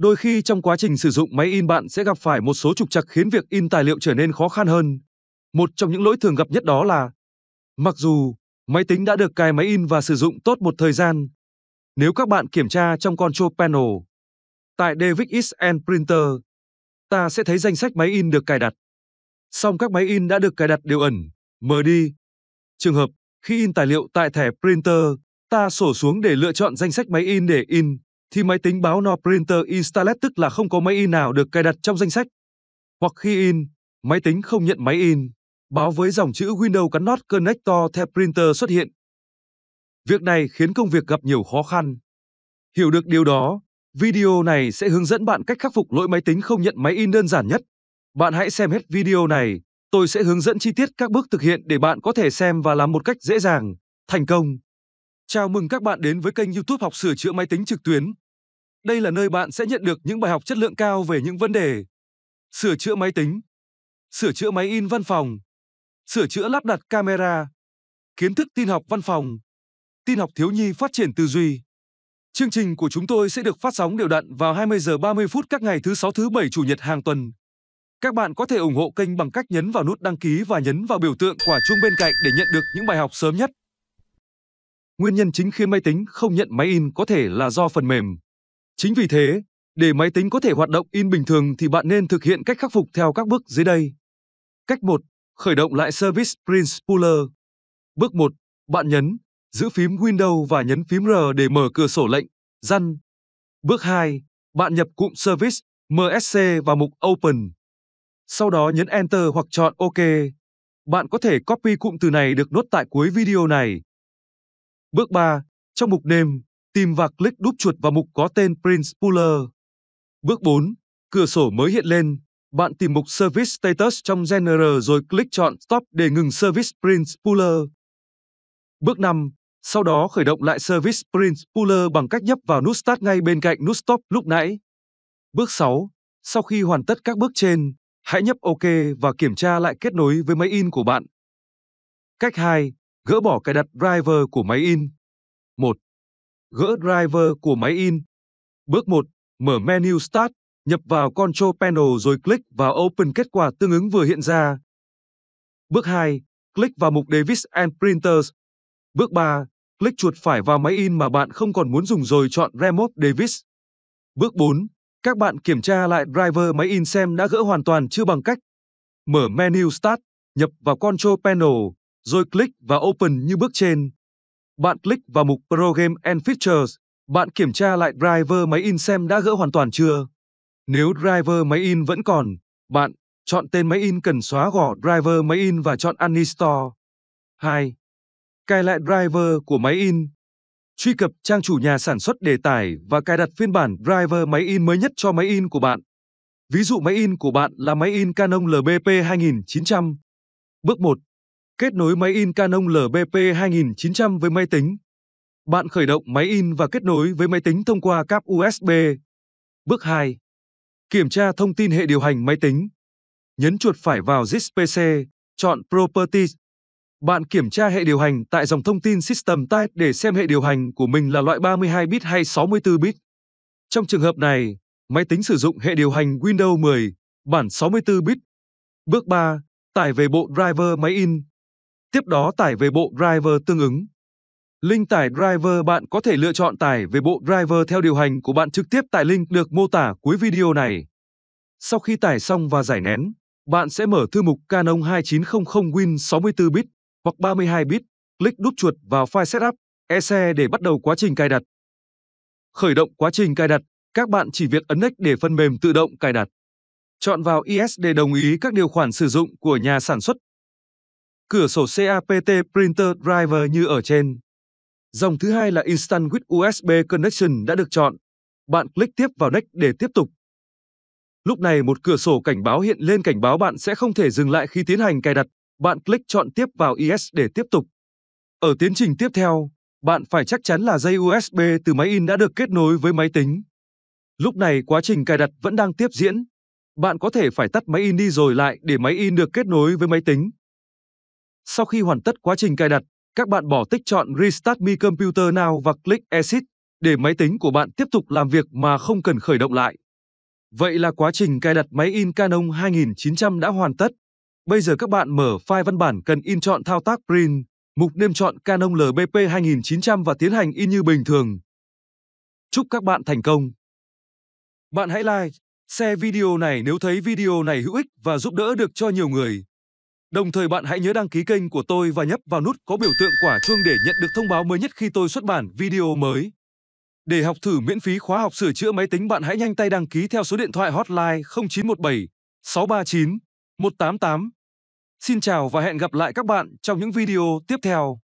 Đôi khi trong quá trình sử dụng máy in bạn sẽ gặp phải một số trục trặc khiến việc in tài liệu trở nên khó khăn hơn. Một trong những lỗi thường gặp nhất đó là mặc dù máy tính đã được cài máy in và sử dụng tốt một thời gian, nếu các bạn kiểm tra trong Control Panel tại DivX and Printer, ta sẽ thấy danh sách máy in được cài đặt. Song các máy in đã được cài đặt đều ẩn, mờ đi. Trường hợp khi in tài liệu tại thẻ printer, ta sổ xuống để lựa chọn danh sách máy in để in thì máy tính báo no printer installed tức là không có máy in nào được cài đặt trong danh sách. Hoặc khi in, máy tính không nhận máy in, báo với dòng chữ Windows cắn not connector the printer xuất hiện. Việc này khiến công việc gặp nhiều khó khăn. Hiểu được điều đó, video này sẽ hướng dẫn bạn cách khắc phục lỗi máy tính không nhận máy in đơn giản nhất. Bạn hãy xem hết video này, tôi sẽ hướng dẫn chi tiết các bước thực hiện để bạn có thể xem và làm một cách dễ dàng, thành công. Chào mừng các bạn đến với kênh YouTube học sửa chữa máy tính trực tuyến. Đây là nơi bạn sẽ nhận được những bài học chất lượng cao về những vấn đề sửa chữa máy tính, sửa chữa máy in văn phòng, sửa chữa lắp đặt camera, kiến thức tin học văn phòng, tin học thiếu nhi phát triển tư duy. Chương trình của chúng tôi sẽ được phát sóng đều đặn vào 20 giờ 30 phút các ngày thứ 6 thứ 7 chủ nhật hàng tuần. Các bạn có thể ủng hộ kênh bằng cách nhấn vào nút đăng ký và nhấn vào biểu tượng quả chuông bên cạnh để nhận được những bài học sớm nhất. Nguyên nhân chính khiến máy tính không nhận máy in có thể là do phần mềm. Chính vì thế, để máy tính có thể hoạt động in bình thường thì bạn nên thực hiện cách khắc phục theo các bước dưới đây. Cách 1. Khởi động lại Service Print Spooler. Bước 1. Bạn nhấn, giữ phím Windows và nhấn phím R để mở cửa sổ lệnh, Run. Bước 2. Bạn nhập cụm Service MSC vào mục Open. Sau đó nhấn Enter hoặc chọn OK. Bạn có thể copy cụm từ này được nốt tại cuối video này. Bước 3. Trong mục Name, tìm và click đúp chuột vào mục có tên Prince Puller. Bước 4. Cửa sổ mới hiện lên. Bạn tìm mục Service Status trong General rồi click chọn Stop để ngừng Service Prince Puller. Bước 5. Sau đó khởi động lại Service Prince Puller bằng cách nhấp vào nút Start ngay bên cạnh nút Stop lúc nãy. Bước 6. Sau khi hoàn tất các bước trên, hãy nhấp OK và kiểm tra lại kết nối với máy in của bạn. Cách 2. Gỡ bỏ cài đặt driver của máy in. 1. Gỡ driver của máy in. Bước 1. Mở menu Start, nhập vào Control Panel rồi click vào Open kết quả tương ứng vừa hiện ra. Bước 2. Click vào mục Davis and Printers. Bước 3. Click chuột phải vào máy in mà bạn không còn muốn dùng rồi chọn Remote Davis. Bước 4. Các bạn kiểm tra lại driver máy in xem đã gỡ hoàn toàn chưa bằng cách mở menu Start, nhập vào Control Panel, rồi click vào Open như bước trên. Bạn click vào mục Program and Features, bạn kiểm tra lại driver máy in xem đã gỡ hoàn toàn chưa. Nếu driver máy in vẫn còn, bạn chọn tên máy in cần xóa gỏ driver máy in và chọn Uninstall. 2. Cài lại driver của máy in. Truy cập trang chủ nhà sản xuất đề tải và cài đặt phiên bản driver máy in mới nhất cho máy in của bạn. Ví dụ máy in của bạn là máy in Canon LBP 2900. Bước 1 kết nối máy in Canon LBP 2900 với máy tính. Bạn khởi động máy in và kết nối với máy tính thông qua cáp USB. Bước 2. Kiểm tra thông tin hệ điều hành máy tính. Nhấn chuột phải vào ZIS PC, chọn Properties. Bạn kiểm tra hệ điều hành tại dòng thông tin System Type để xem hệ điều hành của mình là loại 32 bit hay 64 bit. Trong trường hợp này, máy tính sử dụng hệ điều hành Windows 10, bản 64 bit. Bước 3. Tải về bộ driver máy in Tiếp đó tải về bộ driver tương ứng. Link tải driver bạn có thể lựa chọn tải về bộ driver theo điều hành của bạn trực tiếp tại link được mô tả cuối video này. Sau khi tải xong và giải nén, bạn sẽ mở thư mục Canon 2900 Win 64 bit hoặc 32 bit, click đúp chuột vào file setup EC để bắt đầu quá trình cài đặt. Khởi động quá trình cài đặt, các bạn chỉ việc ấn next để phần mềm tự động cài đặt. Chọn vào để đồng ý các điều khoản sử dụng của nhà sản xuất cửa sổ CAPT Printer Driver như ở trên. Dòng thứ hai là Instant with USB Connection đã được chọn. Bạn click tiếp vào Next để tiếp tục. Lúc này một cửa sổ cảnh báo hiện lên cảnh báo bạn sẽ không thể dừng lại khi tiến hành cài đặt. Bạn click chọn tiếp vào IS để tiếp tục. Ở tiến trình tiếp theo, bạn phải chắc chắn là dây USB từ máy in đã được kết nối với máy tính. Lúc này quá trình cài đặt vẫn đang tiếp diễn. Bạn có thể phải tắt máy in đi rồi lại để máy in được kết nối với máy tính. Sau khi hoàn tất quá trình cài đặt, các bạn bỏ tích chọn Restart my Computer Now và click Exit để máy tính của bạn tiếp tục làm việc mà không cần khởi động lại. Vậy là quá trình cài đặt máy in Canon 2900 đã hoàn tất. Bây giờ các bạn mở file văn bản cần in chọn thao tác Print, mục nêm chọn Canon LBP 2900 và tiến hành in như bình thường. Chúc các bạn thành công! Bạn hãy like, share video này nếu thấy video này hữu ích và giúp đỡ được cho nhiều người. Đồng thời bạn hãy nhớ đăng ký kênh của tôi và nhấp vào nút có biểu tượng quả chuông để nhận được thông báo mới nhất khi tôi xuất bản video mới. Để học thử miễn phí khóa học sửa chữa máy tính bạn hãy nhanh tay đăng ký theo số điện thoại hotline 0917 639 188. Xin chào và hẹn gặp lại các bạn trong những video tiếp theo.